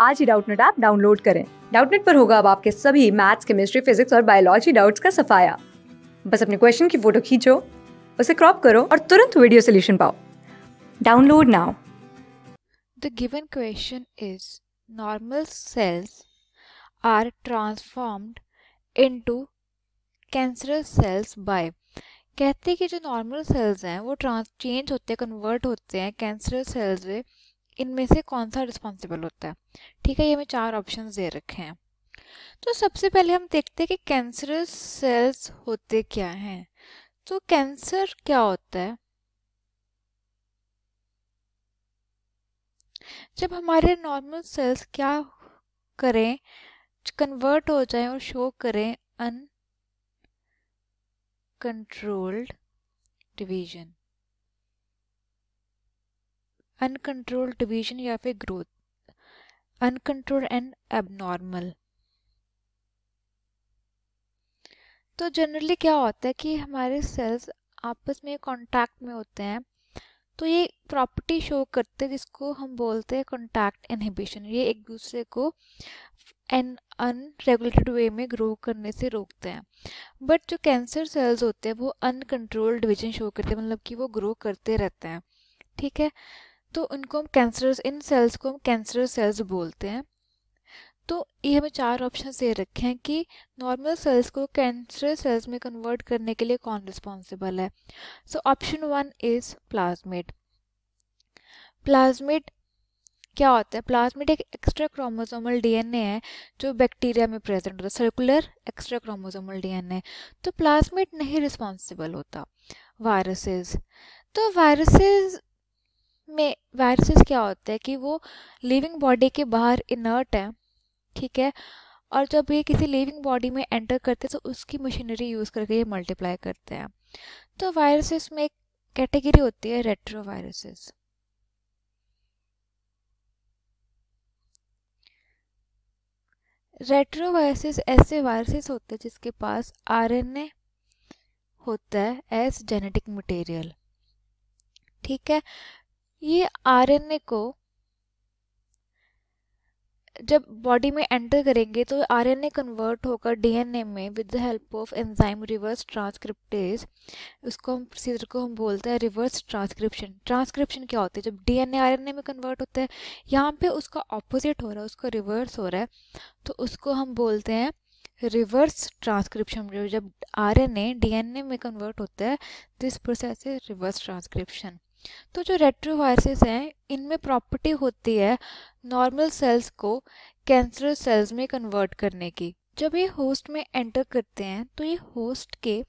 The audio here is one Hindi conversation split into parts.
आज ही डाउटनेट ऐप डाउनलोड करें डाउटनेट पर होगा अब आपके सभी मैथ्स केमिस्ट्री फिजिक्स और बायोलॉजी डाउट्स का सफाया बस अपने क्वेश्चन की फोटो खींचो उसे क्रॉप करो और तुरंत वीडियो सोल्यूशन पाओ download now the given question is normal cells are transformed into cancerous cells by कहते हैं कि जो नॉर्मल सेल्स हैं वो ट्रांस चेंज होते हैं कन्वर्ट होते हैं कैंसर सेल्स में इनमें से कौन सा रिस्पॉन्सिबल होता है ठीक है ये हमें चार ऑप्शन दे रखे हैं तो सबसे पहले हम देखते हैं कि कैंसरस सेल्स होते क्या हैं तो कैंसर क्या होता है जब हमारे नॉर्मल सेल्स क्या करें कन्वर्ट हो जाएं और शो करें अनकंट्रोल्ड डिवीजन अनकंट्रोल्ड डिवीजन या फिर ग्रोथ अनकंट्रोल्ड एंड एबनॉर्मल तो जनरली क्या होता है कि हमारे सेल्स आपस में कांटेक्ट में होते हैं तो ये प्रॉपर्टी शो करते हैं जिसको हम बोलते हैं कॉन्टैक्ट इनहिबिशन ये एक दूसरे को एन अनरेगुलेटेड वे में ग्रो करने से रोकते हैं बट जो कैंसर सेल्स होते हैं वो अनकंट्रोल्ड डिविजन शो करते हैं मतलब कि वो ग्रो करते रहते हैं ठीक है तो उनको हम कैंसरस इन सेल्स को हम कैंसर सेल्स बोलते हैं तो ये हमें चार ऑप्शन दे रखे हैं कि नॉर्मल सेल्स को कैंसर सेल्स में कन्वर्ट करने के लिए कौन रिस्पॉन्सिबल है so option one is plasmid plasmid क्या होता है प्लाज्मिड एक एक्स्ट्रा क्रोमोसोमल डीएनए है जो बैक्टीरिया में प्रेजेंट होता है सर्कुलर एक्स्ट्रा क्रोमोसोमल डीएनए तो प्लाज्मिड नहीं रिस्पॉन्सिबल होता वायरसेस तो वायरसेस में वायरसेस क्या होते हैं कि वो लिविंग बॉडी के बाहर इनर्ट है ठीक है और जब ये किसी लिविंग बॉडी में एंटर करते हैं तो उसकी मशीनरी यूज़ करके ये मल्टीप्लाई करते हैं तो वायरसेस में एक कैटेगरी होती है रेट्रो वायरसेस रेट्रो वायरसेस ऐसे वायरसेस होते हैं जिसके पास आरएनए होता है एज जेनेटिक मटेरियल ठीक है ये आरएनए को जब बॉडी में एंटर करेंगे तो आरएनए कन्वर्ट होकर डीएनए में with the help of enzyme reverse transcriptase उसको हम प्रोसीजर को हम बोलते हैं रिवर्स ट्रांसक्रिप्शन ट्रांसक्रिप्शन क्या होती है जब डीएनए आरएनए में कन्वर्ट होता है यहाँ पे उसका ऑपोजिट हो रहा है उसको रिवर्स हो रहा है तो उसको हम बोलते हैं रिवर्स ट्रांसक्रिप्शन जब आर एन में कन्वर्ट होता है this process is reverse transcription तो जो रेट्रोवायरसेस हैं इनमें प्रॉपर्टी होती है नॉर्मल सेल्स को कैंसर सेल्स में कन्वर्ट करने की जब ये होस्ट में एंटर करते हैं तो ये होस्ट के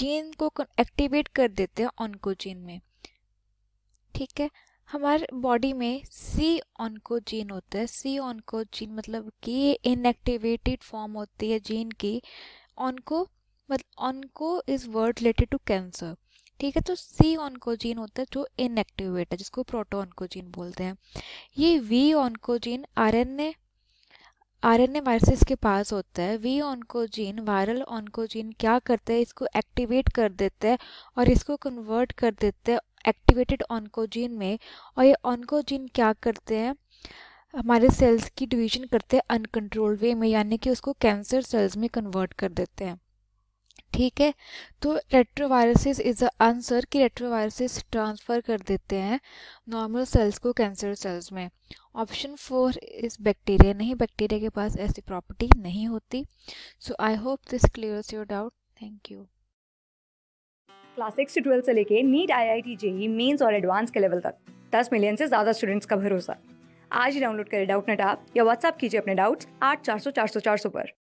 जीन को एक्टिवेट कर देते हैं ऑनकोजीन में ठीक है हमारे बॉडी में सी ऑनकोजीन होता है सी ऑनकोजीन मतलब कि ये इनएक्टिवेटेड फॉर्म होती है जीन की ऑनको मतलब onco is word related to cancer ठीक है तो सी ऑनकोजीन होता है जो इनएक्टिवेट है जिसको प्रोटो ऑनकोजीन बोलते हैं ये V oncogene RNA RNA viruses के पास होता है वी ऑनकोजीन वायरल ऑनकोजीन क्या करता है इसको एक्टिवेट कर देता है और इसको कन्वर्ट कर देता है एक्टिवेटेड ऑनकोजीन में और ये ऑनकोजीन क्या करते हैं हमारे सेल्स की डिवीजन करते हैं अनकंट्रोल्ड वे में यानी कि उसको कैंसर सेल्स में कन्वर्ट कर देते हैं ठीक है तो रेट्रोवायरसिस इज द आंसर कि रेट्रोवायरसिस ट्रांसफ़र कर देते हैं नॉर्मल सेल्स को कैंसर सेल्स में ऑप्शन फोर इस बैक्टीरिया नहीं बैक्टीरिया के पास ऐसी प्रॉपर्टी नहीं होती so I hope this clears your doubt thank you class six से ट्वेल्थ से लेके NEET I I T JEE mains और एडवांस के लेवल तक दस मिलियन से ज़्यादा स्टूडेंट्स का भरोसा आज ही डाउनलोड करें डाउट नेट आप या व्हाट्सअप कीजिए अपने डाउट्स आठ चार सौ चार सौ चार सौ पर